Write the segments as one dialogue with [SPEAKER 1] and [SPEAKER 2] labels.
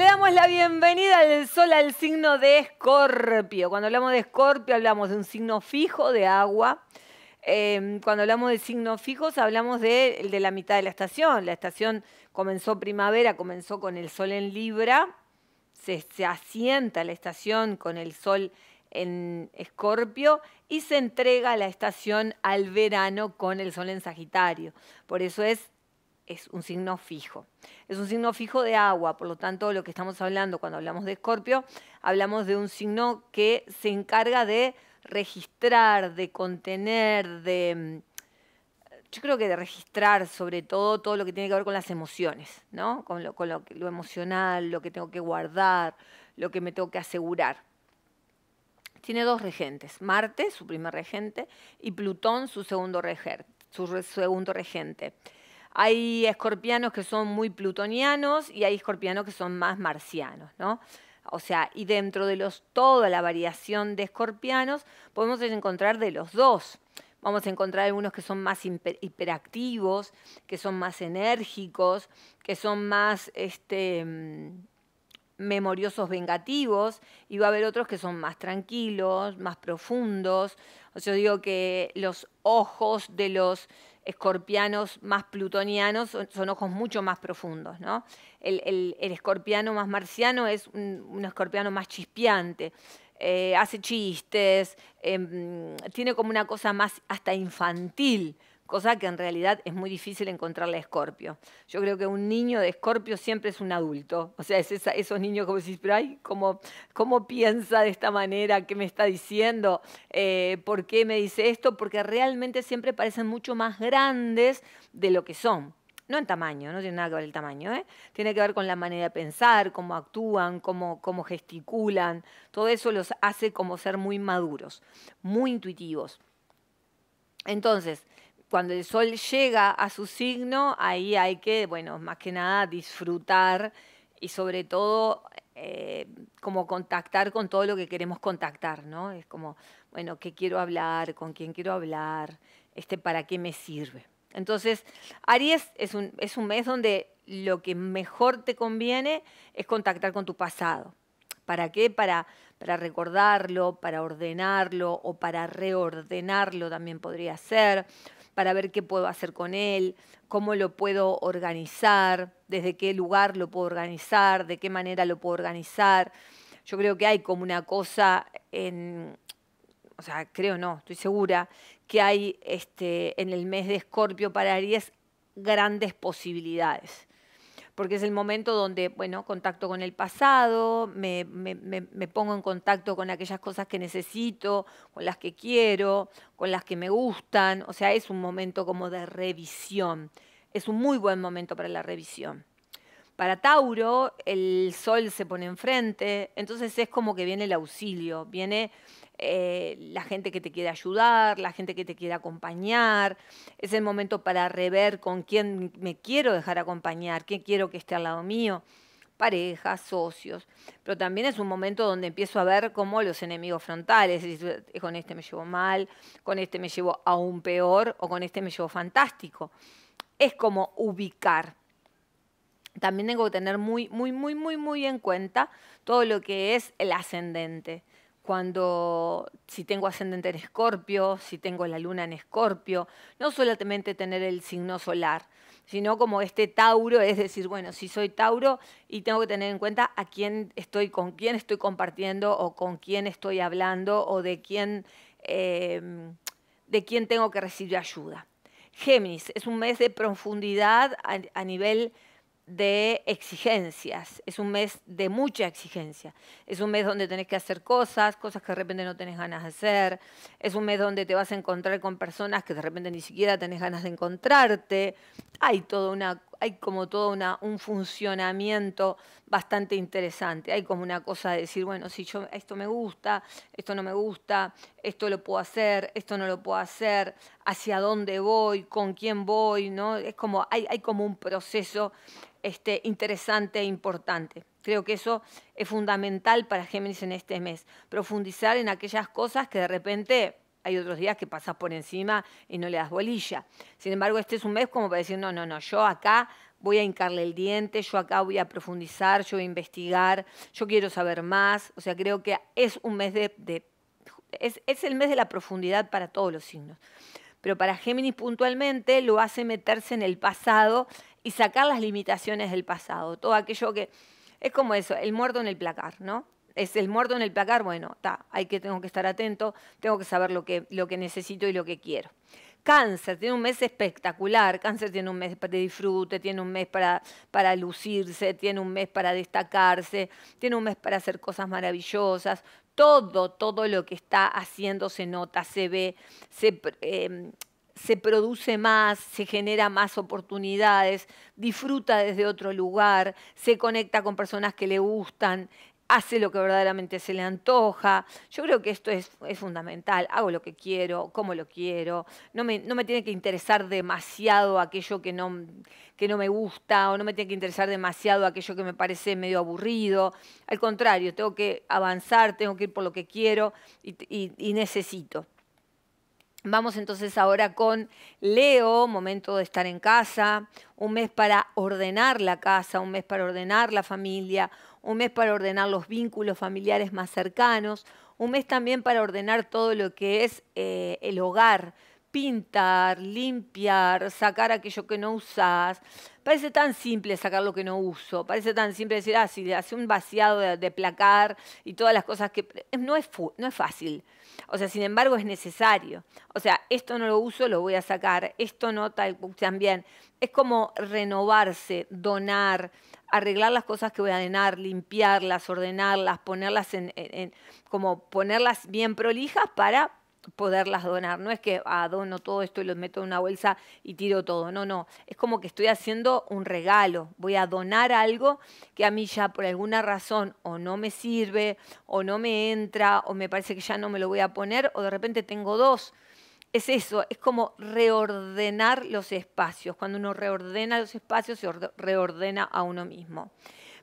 [SPEAKER 1] le damos la bienvenida al sol al signo de Escorpio. Cuando hablamos de Escorpio hablamos de un signo fijo de agua. Em, cuando hablamos de signos fijos hablamos de, de la mitad de la estación. La estación comenzó primavera, comenzó con el sol en Libra. se asienta la estación con el sol en Escorpio y se entrega la estación al verano con el sol en Sagitario. Por eso es es un signo fijo. Es un signo fijo de agua, por lo tanto, lo que estamos hablando cuando hablamos de Escorpio, hablamos de un signo que se encarga de registrar, de contener, de mm, yo creo que de registrar sobre todo todo lo que tiene que ver con las emociones, ¿no? Con lo, emocional, lo que tengo que guardar, lo que me tengo que asegurar. Tiene dos regentes, Marte, su primer regente, y Plutón, su segundo, su segundo regente. Hay escorpianos que son muy plutonianos y hay escorpianos que son más marcianos, ¿no? O sea, y dentro de los, toda la variación de escorpianos podemos encontrar de los dos. Vamos a encontrar algunos que son más hiperactivos, que son más enérgicos, que son más este, mm, memoriosos vengativos y va a haber otros que son más tranquilos, más profundos. O sea, yo digo que los ojos de los escorpianos más plutonianos son, ojos mucho más profundos. ¿no? El, escorpiano más marciano es un, escorpiano más chispeante. Eh, hace chistes, em, tiene como una cosa más hasta infantil cosa que en realidad es muy difícil encontrarle a Escorpio. Yo creo que un niño de Escorpio siempre es un adulto, o sea, es esos niños como decís, pero ¿cómo, ¿cómo, piensa de esta manera? ¿Qué me está diciendo? Eh, ¿Por qué me dice esto? Porque realmente siempre parecen mucho más grandes de lo que son. No en tamaño, no tiene nada que ver el tamaño, ¿eh? tiene que ver con la manera de pensar, cómo actúan, cómo, cómo gesticulan, todo eso los hace como ser muy maduros, muy intuitivos. Entonces, cuando el sol llega a su signo, ahí hay que, bueno, más que nada disfrutar y sobre todo eh, como contactar con todo lo que queremos contactar, ¿no? Es como, bueno, ¿qué quiero hablar? ¿Con quién quiero hablar? Este, ¿Para qué me sirve? Entonces, Aries es un, es un mes donde lo que mejor te conviene es contactar con tu pasado. ¿Para qué? Para, para recordarlo, para ordenarlo o para reordenarlo también podría ser para ver qué puedo hacer con él, cómo lo puedo organizar, desde qué lugar lo puedo organizar, de qué manera lo puedo organizar. Yo creo que hay como una cosa en, o sea, creo no, estoy segura, que hay este, en el mes de Escorpio para Aries grandes posibilidades porque es el momento donde, bueno, contacto con el pasado, me, pongo en contacto con aquellas cosas que necesito, con las que quiero, con las que me gustan, o sea, es un momento como de revisión, es un muy buen momento para la revisión. Para Tauro, el sol se pone enfrente, entonces es como que viene el auxilio, viene eh, la gente que te quiere ayudar, la gente que te quiere acompañar. Es el momento para rever con quién me quiero dejar acompañar, quién quiero que esté al lado mío parejas, socios, pero también es un momento donde empiezo a ver cómo los enemigos frontales, con este me llevo mal, con este me llevo aún peor o con este me llevo fantástico. Es como ubicar. También tengo que tener muy, muy, muy, muy, muy en cuenta todo lo que es el ascendente cuando si tengo ascendente en escorpio, si tengo la luna en escorpio, no solamente tener el signo solar, sino como este Tauro, es decir, bueno, si soy Tauro y tengo que tener en cuenta a quién estoy, con quién estoy compartiendo o con quién estoy hablando o de quién, em, de quién tengo que recibir ayuda. Géminis, es un mes de profundidad a nivel de exigencias, es un mes de mucha exigencia, es un mes donde tenés que hacer cosas, cosas que de repente no tenés ganas de hacer, es un mes donde te vas a encontrar con personas que de repente ni siquiera tenés ganas de encontrarte, hay toda una hay como todo un funcionamiento bastante interesante. Hay como una cosa de decir, bueno, si yo esto me gusta, esto no me gusta, esto lo puedo hacer, esto no lo puedo hacer, hacia dónde voy, con quién voy, ¿no? Es como, hay, como un proceso este, interesante e importante. Creo que eso es fundamental para Géminis en este mes, profundizar en aquellas cosas que de repente hay otros días que pasas por encima y no le das bolilla. Sin embargo, este es un mes como para decir, no, no, no, yo acá voy a hincarle el diente, yo acá voy a profundizar, yo voy a investigar, yo quiero saber más. O sea, creo que es un mes de... es, es el mes de la profundidad para todos los signos. Pero para Géminis puntualmente lo hace meterse en el pasado y sacar las limitaciones del pasado. Todo aquello que... Es como eso, el muerto en el placar, ¿no? es el muerto en el placar, bueno, está, hay que, tengo que estar atento, tengo que saber lo que, lo que necesito y lo que quiero. Cáncer tiene un mes espectacular, cáncer tiene un mes de disfrute, tiene un mes para, para lucirse, tiene un mes para destacarse, tiene un mes para hacer cosas maravillosas. Todo, todo lo que está haciendo se nota, se ve, se, em, se produce más, se genera más oportunidades, disfruta desde otro lugar, se conecta con personas que le gustan, hace lo que verdaderamente se le antoja. Yo creo que esto es, fundamental. Hago lo que quiero, como lo quiero. No me, tiene que interesar demasiado aquello que no, que no me gusta o no me tiene que interesar demasiado aquello que me parece medio aburrido. Al contrario, tengo que avanzar, tengo que ir por lo que quiero y necesito. Vamos entonces ahora con Leo, momento de estar en casa, un mes para ordenar la casa, un mes para ordenar la familia, un mes para ordenar los vínculos familiares más cercanos, un mes también para ordenar todo lo que es eh, el hogar, pintar, limpiar, sacar aquello que no usas. Parece tan simple sacar lo que no uso, parece tan simple decir, ah, si hace un vaciado de, placar y todas las cosas que... Eh, no es, no es fácil. O sea, sin embargo, es necesario. O sea, esto no lo uso, lo voy a sacar, esto no, tal, también. Es como renovarse, donar, arreglar las cosas que voy a donar, limpiarlas, ordenarlas, ponerlas en, como ponerlas bien prolijas para poderlas donar. No es que adono ah, todo esto y lo meto en una bolsa y tiro todo. No, no. Es como que estoy haciendo un regalo. Voy a donar algo que a mí ya por alguna razón o no me sirve, o no me entra, o me parece que ya no me lo voy a poner, o de repente tengo dos es eso, es como reordenar los espacios. Cuando uno reordena los espacios, se reordena a uno mismo.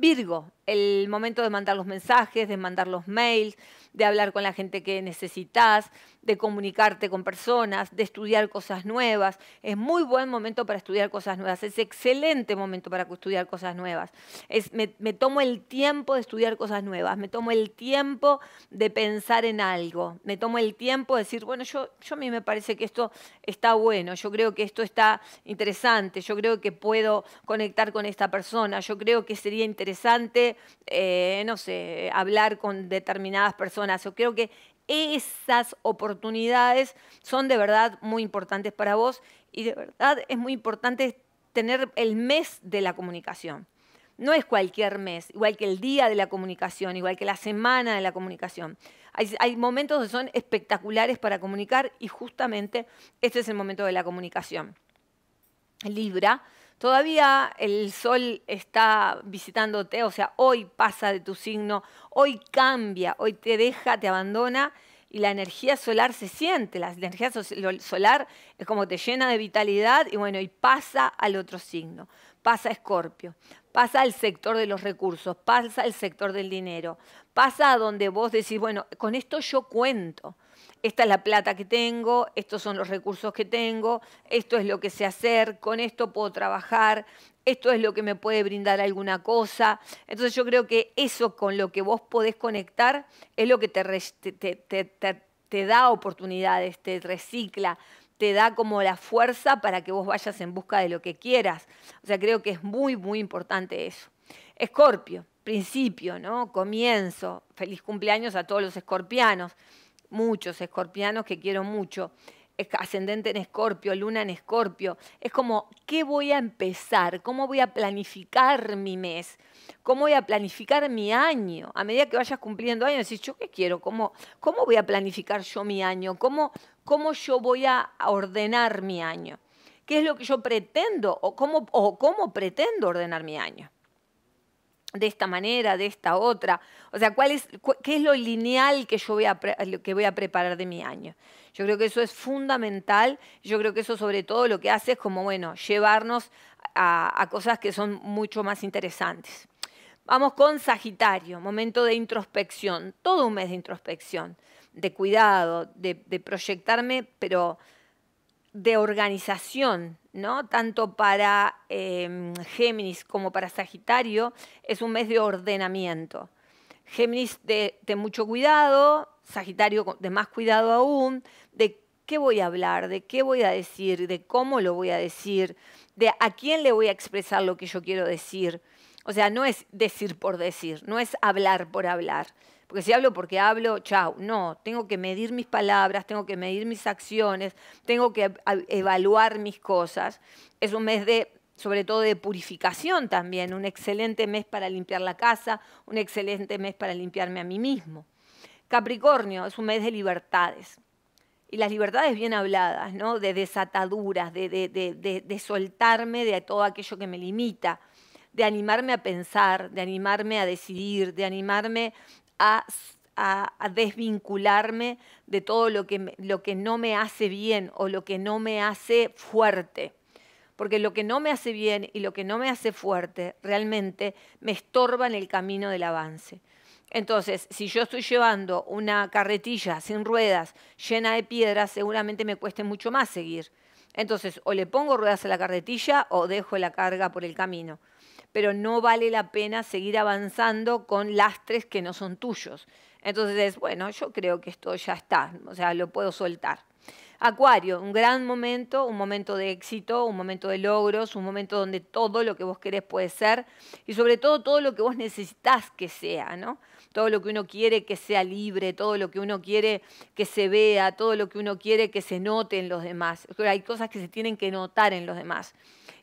[SPEAKER 1] Virgo, el momento de mandar los mensajes, de mandar los mails, de hablar con la gente que necesitas, de comunicarte con personas, de estudiar cosas nuevas. Es muy buen momento para estudiar cosas nuevas, es excelente momento para estudiar cosas nuevas. Es, me, tomo el tiempo de estudiar cosas nuevas, me tomo el tiempo de pensar en algo, me tomo el tiempo de decir, bueno, yo, yo a mí me parece que esto está bueno, yo creo que esto está interesante, yo creo que puedo conectar con esta persona, yo creo que sería interesante interesante, eh, no sé, hablar con determinadas personas. Yo creo que esas oportunidades son de verdad muy importantes para vos y de verdad es muy importante tener el mes de la comunicación. No es cualquier mes, igual que el día de la comunicación, igual que la semana de la comunicación. Hay, hay momentos que son espectaculares para comunicar y justamente este es el momento de la comunicación. Libra Todavía el sol está visitándote, o sea, hoy pasa de tu signo, hoy cambia, hoy te deja, te abandona y la energía solar se siente, la energía solar es como te llena de vitalidad y bueno, y pasa al otro signo, pasa a Escorpio pasa al sector de los recursos, pasa al sector del dinero, pasa a donde vos decís, bueno, con esto yo cuento. Esta es la plata que tengo, estos son los recursos que tengo, esto es lo que sé hacer, con esto puedo trabajar, esto es lo que me puede brindar alguna cosa. Entonces yo creo que eso con lo que vos podés conectar es lo que te, da oportunidades, te recicla, te da como la fuerza para que vos vayas en busca de lo que quieras. O sea, creo que es muy, muy importante eso. Escorpio, principio, ¿no? Comienzo. Feliz cumpleaños a todos los escorpianos. Muchos escorpianos que quiero mucho. Ascendente en escorpio, luna en escorpio. Es como, ¿qué voy a empezar? ¿Cómo voy a planificar mi mes? ¿Cómo voy a planificar mi año? A medida que vayas cumpliendo años, decís, ¿yo qué quiero? ¿Cómo, cómo voy a planificar yo mi año? ¿Cómo, cómo yo voy a ordenar mi año, qué es lo que yo pretendo o cómo, pretendo ordenar mi año. De esta manera, de esta otra. O sea, ¿qué es lo lineal que yo voy a, preparar de mi año? Yo creo que eso es fundamental. Yo creo que eso sobre todo lo que hace es como, bueno, llevarnos a cosas que son mucho más interesantes. Vamos con Sagitario, momento de introspección, todo un mes de introspección de cuidado, de, proyectarme, pero de organización, ¿no? Tanto para em, Géminis como para Sagitario es un mes de ordenamiento. Géminis de, mucho cuidado, Sagitario de más cuidado aún, de qué voy a hablar, de qué voy a decir, de cómo lo voy a decir, de a quién le voy a expresar lo que yo quiero decir. O sea, no es decir por decir, no es hablar por hablar, porque si hablo porque hablo, chau. No, tengo que medir mis palabras, tengo que medir mis acciones, tengo que evaluar mis cosas. Es un mes de sobre todo de purificación también, un excelente mes para limpiar la casa, un excelente mes para limpiarme a mí mismo. Capricornio es un mes de libertades. Y las libertades bien habladas, ¿no? De desataduras, de, de, de soltarme de todo aquello que me limita, de animarme a pensar, de animarme a decidir, de animarme a, desvincularme de todo lo que, lo que no me hace bien o lo que no me hace fuerte. Porque lo que no me hace bien y lo que no me hace fuerte realmente me estorba en el camino del avance. Entonces, si yo estoy llevando una carretilla sin ruedas, llena de piedras, seguramente me cueste mucho más seguir. Entonces, o le pongo ruedas a la carretilla o dejo la carga por el camino pero no vale la pena seguir avanzando con lastres que no son tuyos. Entonces, bueno, yo creo que esto ya está, o sea, lo puedo soltar. Acuario, un gran momento, un momento de éxito, un momento de logros, un momento donde todo lo que vos querés puede ser y sobre todo todo lo que vos necesitas que sea, ¿no? todo lo que uno quiere que sea libre, todo lo que uno quiere que se vea, todo lo que uno quiere que se note en los demás. Hay cosas que se tienen que notar en los demás.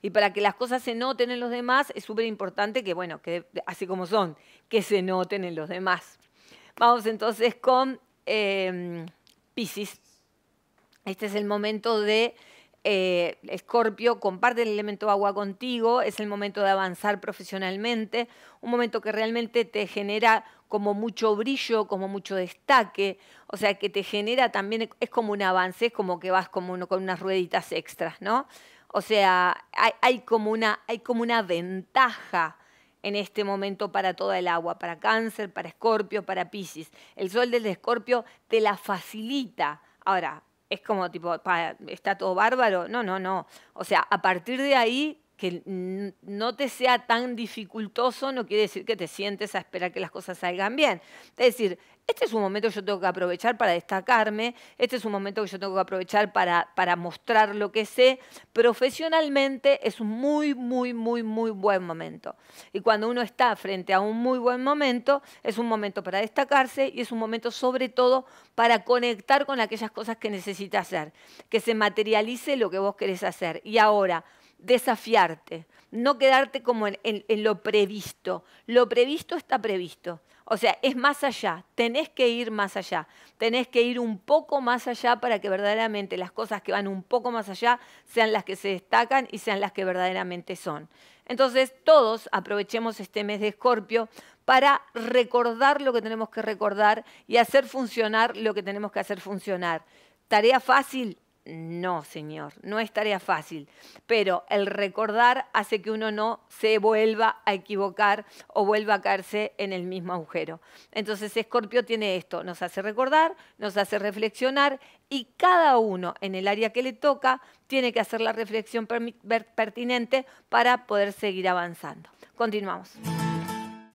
[SPEAKER 1] Y para que las cosas se noten en los demás es súper importante que, bueno, que así como son, que se noten en los demás. Vamos entonces con eh, em, Pisces. Este es el momento de eh, Escorpio, comparte el elemento agua contigo, es el momento de avanzar profesionalmente, un momento que realmente te genera como mucho brillo, como mucho destaque, o sea que te genera también, es como un avance, es como que vas como uno, con unas rueditas extras, ¿no? O sea, hay, como una, hay como una ventaja en este momento para toda el agua, para cáncer, para escorpio, para piscis. El sol del escorpio te la facilita. Ahora, es como tipo, está todo bárbaro. No, no, no. O sea, a partir de ahí que no te sea tan dificultoso no quiere decir que te sientes a esperar que las cosas salgan bien. Es decir, este es un momento que yo tengo que aprovechar para destacarme, este es un momento que yo tengo que aprovechar para, para mostrar lo que sé. Profesionalmente es un muy, muy, muy, muy buen momento. Y cuando uno está frente a un muy buen momento, es un momento para destacarse y es un momento sobre todo para conectar con aquellas cosas que necesita hacer, que se materialice lo que vos querés hacer. Y ahora, desafiarte, no quedarte como en, lo previsto. Lo previsto está previsto. O sea, es más allá, tenés que ir más allá, tenés que ir un poco más allá para que verdaderamente las cosas que van un poco más allá sean las que se destacan y sean las que verdaderamente son. Entonces, todos aprovechemos este mes de Escorpio para recordar lo que tenemos que recordar y hacer funcionar lo que tenemos que hacer funcionar. Tarea fácil, no, señor, no es tarea fácil, pero el recordar hace que uno no se vuelva a equivocar o vuelva a caerse en el mismo agujero. Entonces, Escorpio tiene esto, nos hace recordar, nos hace reflexionar y cada uno en el área que le toca tiene que hacer la reflexión pertinente para poder seguir avanzando. Continuamos.